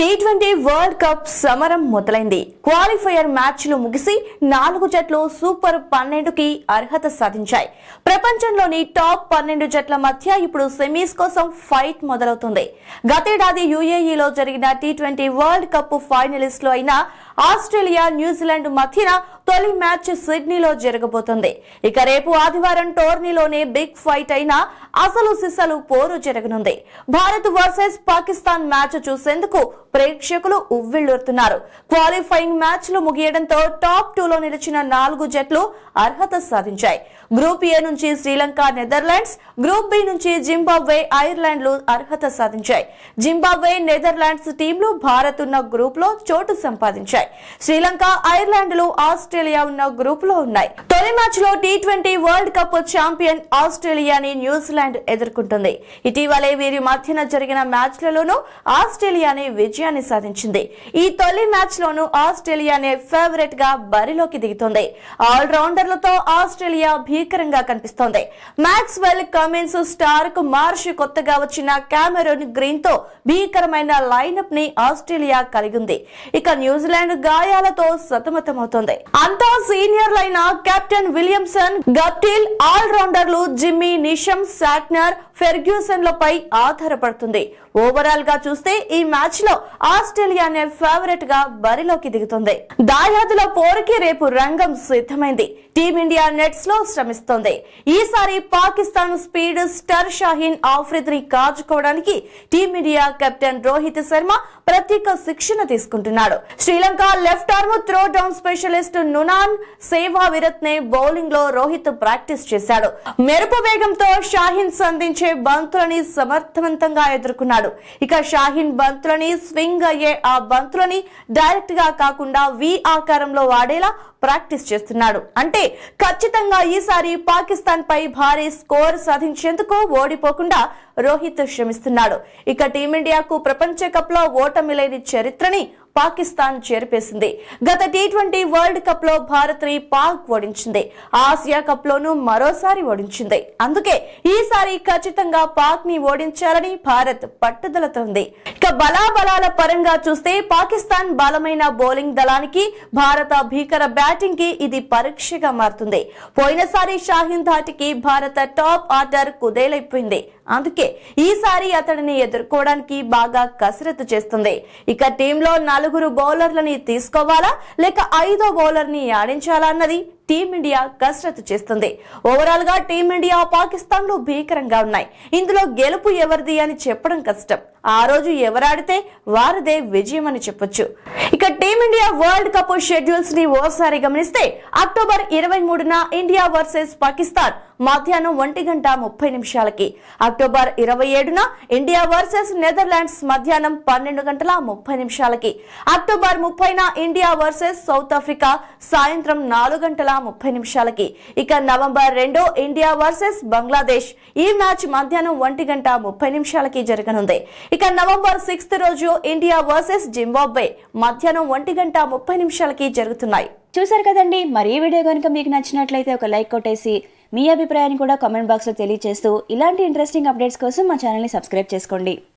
tea twenty world cup సమరం మొదలైంది qualifier మ్యాచ్లు ముగిసి నాలుగు జట్లు సూపర్ పన్నెండుకి అర్హత సాధించాయి ప్రపంచంలోని టాప్ పన్నెండు జట్ల మధ్య ఇప్పుడు సెమీస్ కోసం ఫైట్ మొదలవుతుంది గతేడాది యుఏఈలో e జరిగిన T twenty world Cup finalist లో అయిన ఆస్ట్రేలియా న్యూజిలాండ్ మధ్యన తొలి మ్యాచ్ సిడ్నీలో జరగబోతుంది ఇక రేపు ఆదివారం టోర్నీలోనే బిగ్ ఫైట్ అయిన అసలు సిసలు పోరు జరగనుంది భారత్ వర్సెస్ పాకిస్తాన్ మ్యాచ్ చూసేందుకు ప్రేక్షకులు ఉవ్విళ్లూరుతున్నారు క్వాలిఫైయింగ్ మ్యాచ్లు ముగియడంతో టాప్ టూలో నిలిచిన నాలుగు జట్లు అర్హత సాధించాయి గ్రూప్ ఏ నుంచి శ్రీలంక నెదర్లాండ్స్ గ్రూప్ బి నుంచి జింబాబ్వే ఐర్లాండ్లు అర్హత సాధించాయి జింబాబ్వే నెదర్లాండ్స్ టీంలు భారత్ ఉన్న గ్రూప్ లో చోటు సంపాదించాయి శ్రీలంక ఐర్లాండ్లు ఆస్ట్రేలియా ఉన్న గ్రూప్ లో ఉన్నాయి తొలి మ్యాచ్ లో T twenty world cup champion ఆస్ట్రేలియాని న్యూజిలాండ్ ఎదుర్కొంటుంది ఇటీవలే వీరి మధ్యన జరిగిన మ్యాచ్లలోనూ ఆస్ట్రేలియానే విజయాన్ని సాధించింది ఈ తొలి మ్యాచ్ లోనూ ఆస్ట్రేలియానే ఫేవరెట్ గా బరిలోకి దిగుతుంది ఆల్రౌండర్లతో ఆస్ట్రేలియా భీకరంగా కనిపిస్తోంది వెల్ కమిన్స్ స్టార్క్ మార్ష్ కొత్తగా వచ్చిన కెమెరోన్ గ్రీన్ తో భీకరమైన లైనప్ ని ఆస్ట్రేలియా కలిగి ఉంది ఇక న్యూజిలాండ్ గాయాలతో సతమతమవుతోంది అంతా సీనియర్లైన కెప్టెన్ విలియమ్సన్ గప్టిల్ ఆల్ రౌండర్లు జిమ్మీ నిషమ్ ఫెర్గ్యూసన్ లపై ఆధారపడుతుంది ఓవరాల్ గా చూస్తే ఈ మ్యాచ్ లో ఆస్ట్రేలియానే ఫేవరెట్ గా బరిలోకి దిగుతుంది దాయాదుల పోరుకి రేపు రంగం సిద్ధమైంది టీమిండియా నెట్స్ లో శ్రమ శ్రమిస్తోంది ఈసారి పాకిస్తాన్ స్పీడ్ స్టర్ షాహీన్ ఆఫ్రిద్ని కాచుకోవడానికి టీమిండియా కెప్టెన్ రోహిత్ శర్మ ప్రత్యేక శిక్షణ తీసుకుంటున్నాడు Sri Lanka left arm throw down specialist Nuwan సేవా విరత్ బౌలింగ్ లో రోహిత్ ప్రాక్టీస్ చేశాడు మెరుపు వేగంతో షాహీన్ సంధించే బంతులని సమర్థవంతంగా ఎదుర్కొన్నాడు ఇక షాహీన్ బంతులని స్వింగ్ అయ్యే ఆ బంతులని డైరెక్ట్ గా కాకుండా వి ఆకారంలో వాడేలా ప్రాక్టీస్ చేస్తున్నాడు అంటే ఖచ్చితంగా ఈసారి ఈసారి పాకిస్తాన్ పై భారీ స్కోర్ సాధించేందుకు ఓడిపోకుండా రోహిత్ శ్రమిస్తున్నాడు ఇక టీమిండియాకు ప్రపంచ కప్ లో ఓటమి లేని చరిత్రని పాకిస్తాన్ చేరిపేసింది గత టీ ట్వంటీ వరల్డ్ కప్ లో భారత్ ని పాక్ ఓడించింది ఆసియా కప్ లోనూ మరోసారి ఓడించింది అందుకే ఈసారి ఖచ్చితంగా పాక్ ని ఓడించాలని భారత్ పట్టుదలతో ఉంది ఇక బలాబలాల పరంగా చూస్తే పాకిస్తాన్ బలమైన బౌలింగ్ దళానికి భారత భీకర బ్యాటింగ్ కి ఇది పరీక్షగా మారుతుంది పోయినసారి షాహీన్ ధాటికి భారత టాప్ ఆర్డర్ కుదేలైపోయింది అందుకే ఈసారి అతడిని ఎదుర్కోవడానికి బాగా కసరత్తు చేస్తుంది ఇక టీంలో నాలుగు నలుగురు బౌలర్లని తీసుకోవాలా లేక ఐదో బౌలర్ని ఆడించాలా అన్నది టీమిండియా కసరత్తు చేస్తుంది ఓవరాల్ గా టీమిండియా పాకిస్తాన్ లో భీకరంగా ఉన్నాయి ఇందులో గెలుపు ఎవరిది అని చెప్పడం కష్టం ఆ రోజు ఎవరాడితే వారిదే విజయం అని చెప్పొచ్చు ఇక టీమిండియా వరల్డ్ కప్ షెడ్యూల్స్ ని ఓసారి గమనిస్తే అక్టోబర్ ఇరవై మూడున ఇండియా వర్సెస్ పాకిస్తాన్ మధ్యాహ్నం ఒంటి గంట ముప్పై నిమిషాలకి అక్టోబర్ ఇరవై ఏడున ఇండియా వర్సెస్ నెదర్లాండ్స్ మధ్యాహ్నం పన్నెండు గంటల ముప్పై నిమిషాలకి అక్టోబర్ ముప్పైన ఇండియా వర్సెస్ సౌత్ ఆఫ్రికా సాయంత్రం నాలుగు గంటల ముప్పై నిమిషాలకి ఇక నవంబర్ రెండో ఇండియా వర్సెస్ బంగ్లాదేశ్ ఈ మ్యాచ్ మధ్యాహ్నం ఒంటి గంట ముప్పై నిమిషాలకి జరగనుంది ఇక నవంబర్ సిక్స్త్ రోజు ఇండియా వర్సెస్ జింబాబ్వే మధ్యాహ్నం ఒంటి గంట ముప్పై నిమిషాలకి జరుగుతున్నాయి చూసారు కదండి మరి ఈ వీడియో కనుక మీకు నచ్చినట్లయితే ఒక లైక్ కొట్టేసి మీ అభిప్రాయాన్ని కూడా కామెంట్ బాక్స్ లో తెలియజేస్తూ ఇలాంటి ఇంట్రెస్టింగ్ అప్డేట్స్ కోసం మా ఛానల్ని సబ్స్క్రైబ్ చేసుకోండి